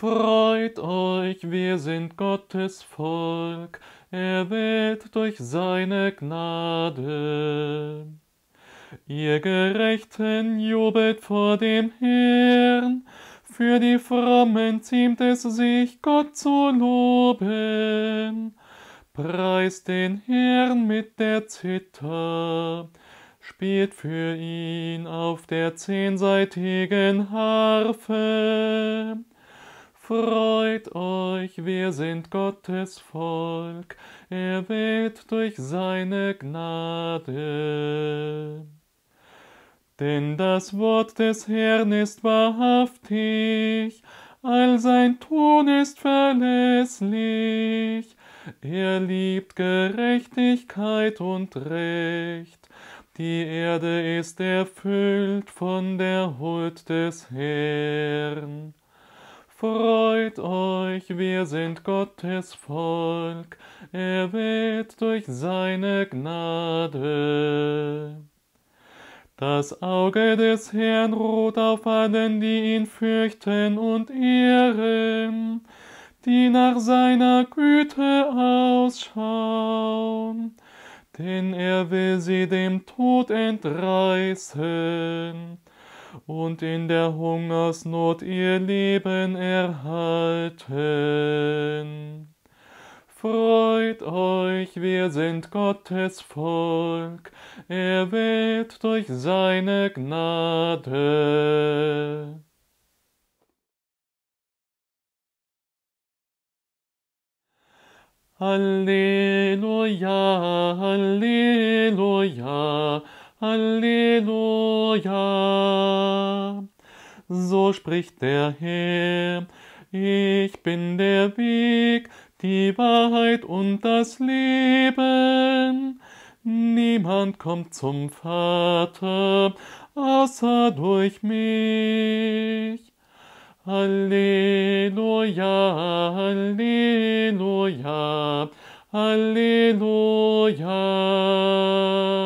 Freut euch, wir sind Gottes Volk, erwählt durch seine Gnade. Ihr Gerechten jubelt vor dem Herrn, für die Frommen ziemt es sich, Gott zu loben. Preist den Herrn mit der Zither, spielt für ihn auf der zehnseitigen Harfe. Freut euch, wir sind Gottes Volk, er wählt durch seine Gnade. Denn das Wort des Herrn ist wahrhaftig, all sein Ton ist verlässlich. Er liebt Gerechtigkeit und Recht. Die Erde ist erfüllt von der Huld des Herrn. Freut euch, wir sind Gottes Volk, er wird durch seine Gnade. Das Auge des Herrn ruht auf allen, die ihn fürchten und ehren, die nach seiner Güte ausschauen, denn er will sie dem Tod entreißen und in der Hungersnot ihr Leben erhalten. Freut euch, wir sind Gottes Volk, er wählt durch seine Gnade. Halleluja, Halleluja, Halleluja. So spricht der Herr, ich bin der Weg, die Wahrheit und das Leben. Niemand kommt zum Vater, außer durch mich. Halleluja, Halleluja, Halleluja.